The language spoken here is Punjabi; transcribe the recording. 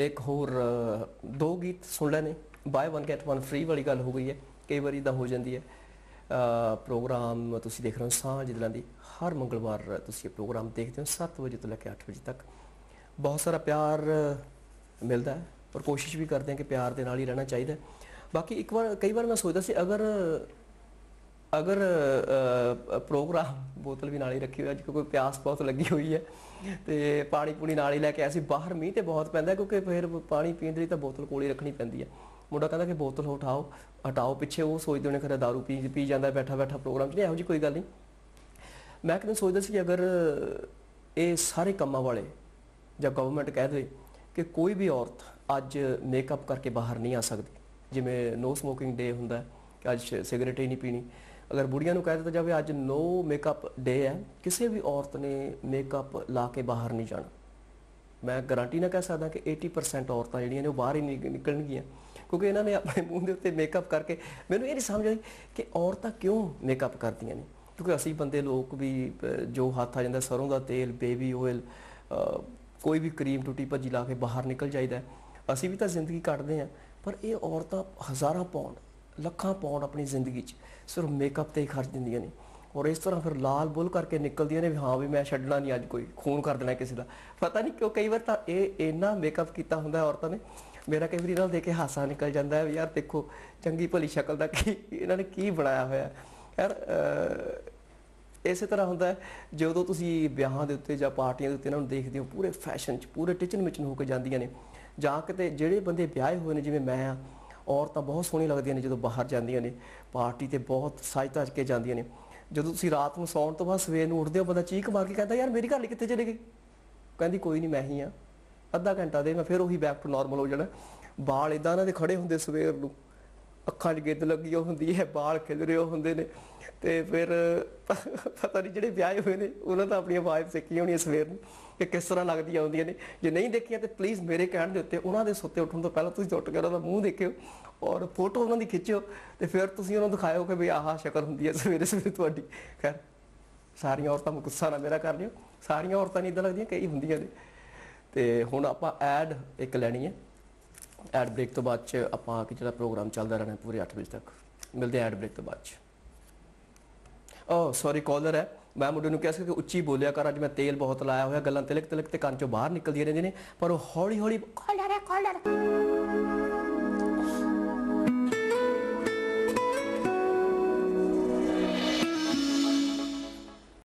ਇੱਕ ਹੋਰ ਦੋ ਗੀਤ ਸੁਣ ਲੈਨੇ buy one get one free ਵਾਲੀ ਗੱਲ ਹੋ ਗਈ ਹੈ ਕਈ ਵਾਰੀ ਤਾਂ ਹੋ ਜਾਂਦੀ ਹੈ ਪ੍ਰੋਗਰਾਮ ਤੁਸੀਂ ਦੇਖ ਰਹੇ ਹੋ ਸਾਂਝ ਦਿਲਾਂ ਦੀ ਹਰ ਮੰਗਲਵਾਰ ਤੁਸੀਂ ਇਹ ਪ੍ਰੋਗਰਾਮ ਦੇਖਦੇ ਹੋ 7 ਵਜੇ ਤੋਂ ਲੈ ਕੇ 8 ਵਜੇ ਤੱਕ ਬਹੁਤ ਸਾਰਾ ਪਿਆਰ ਮਿਲਦਾ ਹੈ ਕੋਸ਼ਿਸ਼ ਵੀ ਕਰਦੇ ਹਾਂ ਕਿ ਪਿਆਰ ਦੇ ਨਾਲ ਹੀ ਰਹਿਣਾ ਚਾਹੀਦਾ ਬਾਕੀ ਇੱਕ ਵਾਰ ਕਈ ਵਾਰ ਮੈਂ ਸੋਚਦਾ ਸੀ ਅਗਰ ਅਗਰ ਪ੍ਰੋਗਰਾਮ ਬੋਤਲ ਵੀ ਨਾਲ ਹੀ ਰੱਖੀ ਹੋਈ ਹੈ ਕਿਉਂਕਿ ਪਿਆਸ ਬਹੁਤ ਲੱਗੀ ਹੋਈ ਹੈ ਤੇ ਪਾਣੀ ਪੂਣੀ ਨਾਲ ਹੀ ਲੈ ਕੇ ਅਸੀਂ ਬਾਹਰ ਮੀਂਹ ਤੇ ਬਹੁਤ ਪੈਂਦਾ ਕਿਉਂਕਿ ਫਿਰ ਪਾਣੀ ਪੀਣ ਲਈ ਤਾਂ ਬੋਤਲ ਕੋਲ ਹੀ ਰੱਖਣੀ ਪੈਂਦੀ ਹੈ ਮੁੰਡਾ ਕਹਿੰਦਾ ਕਿ ਬੋਤਲ ਉਠਾਓ ਹਟਾਓ ਪਿੱਛੇ ਉਹ ਸੋਚਦੇ ਹੋਣੇ ਖਰਾ दारू ਪੀ ਪੀ ਜਾਂਦਾ ਬੈਠਾ ਬੈਠਾ ਪ੍ਰੋਗਰਾਮ 'ਚ ਨਹੀਂ ਇਹੋ ਜੀ ਕੋਈ ਗੱਲ ਨਹੀਂ ਮੈਂ ਕਿਤੇ ਸੋਚਦਾ ਸੀ ਕਿ ਅਗਰ ਇਹ ਸਾਰੇ ਕੰਮਾਂ ਵਾਲੇ ਜਾਂ ਗਵਰਨਮੈਂਟ ਕਹਿ ਦੇ ਕਿ ਕੋਈ ਵੀ ਔਰਤ ਅੱਜ ਮੇਕਅਪ ਕਰਕੇ ਬਾਹਰ ਨਹੀਂ ਆ ਸਕਦੀ ਜਿਵੇਂ ਨੋ ਸਮੋਕਿੰਗ ਡੇ ਹੁੰਦਾ ਕਿ ਅੱਜ ਸਿਗਰਟ ਹੀ ਨਹੀਂ ਪੀਣੀ ਅਗਰ ਬੁੜੀਆਂ ਨੂੰ ਕਹਿ ਦਿੱਤਾ ਜਾਵੇ ਅੱਜ ਨੋ ਮੇਕਅਪ ਡੇ ਹੈ ਕਿਸੇ ਵੀ ਔਰਤ ਨੇ ਮੇਕਅਪ ਲਾ ਕੇ ਬਾਹਰ ਨਹੀਂ ਜਾਣਾ ਮੈਂ ਗਾਰੰਟੀ ਨਾ ਕਹਿ ਸਕਦਾ ਕਿ 80% ਔਰਤਾਂ ਜਿਹੜੀਆਂ ਨੇ ਉਹ ਬਾਹਰ ਹੀ ਨਹੀਂ ਨਿਕਲਣਗੀਆਂ ਕਿਉਂਕਿ ਇਹਨਾਂ ਨੇ ਆਪਣੇ ਮੂੰਹ ਦੇ ਉੱਤੇ ਮੇਕਅਪ ਕਰਕੇ ਮੈਨੂੰ ਇਹ ਨਹੀਂ ਸਮਝ ਆਈ ਕਿ ਔਰਤਾਂ ਕਿਉਂ ਮੇਕਅਪ ਕਰਦੀਆਂ ਨੇ ਕਿਉਂਕਿ ਅਸੀਂ ਬੰਦੇ ਲੋਕ ਵੀ ਜੋ ਹੱਥ ਆ ਜਾਂਦਾ ਸਰੋਂ ਦਾ ਤੇਲ ਬੇਬੀ ਆਇਲ ਕੋਈ ਵੀ ਕਰੀਮ ਟੁੱਟੀ ਭੱਜੀ ਲਾ ਕੇ ਬਾਹਰ ਨਿਕਲ ਜਾਈਦਾ ਅਸੀਂ ਵੀ ਤਾਂ ਜ਼ਿੰਦਗੀ ਕੱਟਦੇ ਆ ਪਰ ਇਹ ਔਰਤਾਂ ਹਜ਼ਾਰਾਂ ਪੌਂਡ ਲੱਖਾਂ ਪਾਉਂਡ ਆਪਣੀ ਜ਼ਿੰਦਗੀ 'ਚ ਸਿਰਫ ਮੇਕਅਪ ਤੇ ਹੀ ਖਰਚ ਦਿੰਦੀਆਂ ਨੇ ਔਰ ਇਸ ਤਰ੍ਹਾਂ ਫਿਰ ਲਾਲ ਬੁੱਲ ਕਰਕੇ ਨਿਕਲਦੀਆਂ ਨੇ ਵੀ ਹਾਂ ਵੀ ਮੈਂ ਛੱਡਣਾ ਨਹੀਂ ਅੱਜ ਕੋਈ ਖੂਨ ਕਰ ਦੇਣਾ ਕਿਸੇ ਦਾ ਪਤਾ ਨਹੀਂ ਕਿਉਂ ਕਈ ਵਾਰ ਤਾਂ ਇਹ ਇੰਨਾ ਮੇਕਅਪ ਕੀਤਾ ਹੁੰਦਾ ਹੈ ਔਰਤਾਂ ਨੇ ਮੇਰਾ ਕਈ ਵਾਰੀ ਨਾਲ ਦੇਖ ਕੇ ਹਾਸਾ ਨਿਕਲ ਜਾਂਦਾ ਹੈ ਯਾਰ ਦੇਖੋ ਚੰਗੀ ਭਲੀ ਸ਼ਕਲ ਦਾ ਕੀ ਇਹਨਾਂ ਨੇ ਕੀ ਬਣਾਇਆ ਹੋਇਆ ਯਾਰ ਇਸੇ ਤਰ੍ਹਾਂ ਹੁੰਦਾ ਹੈ ਜਦੋਂ ਤੁਸੀਂ ਵਿਆਹਾਂ ਦੇ ਉੱਤੇ ਜਾਂ ਪਾਰਟੀਆਂ ਦੇ ਉੱਤੇ ਇਹਨਾਂ ਨੂੰ ਦੇਖਦੇ ਹੋ ਪੂਰੇ ਫੈਸ਼ਨ 'ਚ ਪੂਰੇ ਟਿਚਨ ਵਿੱਚ ਹੋ ਕੇ ਜਾਂਦੀਆਂ ਨੇ ਜਾਂ ਕਿਤੇ ਜਿਹੜੇ ਬੰਦੇ ਵਿਆਹੇ ਹੋਏ ਨੇ ਜਿਵੇਂ ਮੈਂ ਆ ਔਰਤਾਂ ਬਹੁਤ ਸੋਹਣੀ ਲੱਗਦੀਆਂ ਨੇ ਜਦੋਂ ਬਾਹਰ ਜਾਂਦੀਆਂ ਨੇ ਪਾਰਟੀ ਤੇ ਬਹੁਤ ਸਾਜ ਧਜ ਕੇ ਜਾਂਦੀਆਂ ਨੇ ਜਦੋਂ ਤੁਸੀਂ ਰਾਤ ਨੂੰ ਸੌਣ ਤੋਂ ਬਾਅਦ ਸਵੇਰ ਨੂੰ ਉੱਠਦੇ ਹੋ ਬੰਦਾ ਚੀਕ ਮਾਰ ਕੇ ਕਹਿੰਦਾ ਯਾਰ ਮੇਰੀ ਘਰ ਲਈ ਕਿੱਥੇ ਚਲੇ ਗਈ ਕਹਿੰਦੀ ਕੋਈ ਨਹੀਂ ਮੈਂ ਹੀ ਆ ਅੱਧਾ ਘੰਟਾ ਦੇ ਮੈਂ ਫਿਰ ਉਹੀ ਬੈਕ ਟੂ ਨਾਰਮਲ ਹੋ ਜਾਣਾ ਵਾਲ ਇਦਾਂ ਨਾਲ ਦੇ ਖੜੇ ਹੁੰਦੇ ਸਵੇਰ ਨੂੰ ਅੱਖਾਂ 'ਚ ਗਿੱਦ ਲੱਗੀ ਹੁੰਦੀ ਹੈ ਬਾਲ ਖਿਲ ਰਹੇ ਹੁੰਦੇ ਨੇ ਤੇ ਫਿਰ ਪਤਾ ਨਹੀਂ ਜਿਹੜੇ ਵਿਆਹੇ ਹੋਏ ਨੇ ਉਹਨਾਂ ਦਾ ਆਪਣੀ ਵਾਈਫ ਸਿੱਖੀ ਹੋਣੀ ਹੈ ਸਵੇਰ ਨੂੰ ਕਿ ਕਿਸ ਤਰ੍ਹਾਂ ਲੱਗਦੀਆਂ ਹੁੰਦੀਆਂ ਨੇ ਜੇ ਨਹੀਂ ਦੇਖੀਆਂ ਤੇ ਪਲੀਜ਼ ਮੇਰੇ ਕਹਿਣ ਦੇ ਉੱਤੇ ਉਹਨਾਂ ਦੇ ਸੁੱਤੇ ਉੱਠਣ ਤੋਂ ਪਹਿਲਾਂ ਤੁਸੀਂ ਜੁੱਟ ਕੇ ਉਹਨਾਂ ਦਾ ਮੂੰਹ ਦੇਖਿਓ ਔਰ ਫੋਟੋ ਉਹਨਾਂ ਦੀ ਖਿੱਚਿਓ ਤੇ ਫਿਰ ਤੁਸੀਂ ਉਹਨਾਂ ਨੂੰ ਦਿਖਾਇਓ ਕਿ ਵੀ ਆਹ ਸ਼ਕਲ ਹੁੰਦੀ ਹੈ ਸਵੇਰੇ ਸਵੇਰੇ ਤੁਹਾਡੀ ਖੈਰ ਸਾਰੀਆਂ ਔਰਤਾਂ ਨੂੰ ਗੁੱਸਾ ਨਾ ਮੇਰਾ ਕਰ ਲਿਓ ਸਾਰੀਆਂ ਔਰਤਾਂ ਨਹੀਂ ਇਦਾਂ ਲੱਗਦੀਆਂ ਕਈ ਹੁੰਦੀਆਂ ਨੇ ਤੇ ਹੁਣ ਆਪਾਂ ਐਡ ਇੱਕ ਲੈਣੀ ਹੈ ਐਡ ਬ੍ਰੇਕ ਤੋਂ ਬਾਅਦ ਚ ਆਪਾਂ ਕਿ ਜਿਹੜਾ ਪ੍ਰੋਗਰਾਮ ਚੱਲਦਾ ਰਹਿਣਾ ਪੂਰੇ 8 ਵਜੇ ਤੱਕ ਮਿਲਦੇ ਐਡ ਬ੍ਰੇਕ ਤੋਂ ਬਾਅਦ ਚ ਓ ਸੌਰੀ ਕਾਲਰ ਹੈ ਮੈਂ ਮੁੰਡੇ ਨੂੰ ਕਿਹਾ ਸੀ ਕਿ ਉੱਚੀ ਬੋਲਿਆ ਕਰ ਅੱਜ ਮੈਂ ਤੇਲ ਬਹੁਤ ਲਾਇਆ ਹੋਇਆ ਗੱਲਾਂ ਤਿਲਕ ਤਿਲਕ ਤੇ ਕੰਨ ਚੋਂ ਬਾਹਰ ਨਿਕਲਦੀਆਂ ਰਹਿੰਦੀਆਂ ਨੇ ਪਰ ਉਹ ਹੌਲੀ ਹੌਲੀ ਕਾਲਰ ਹੈ ਕਾਲਰ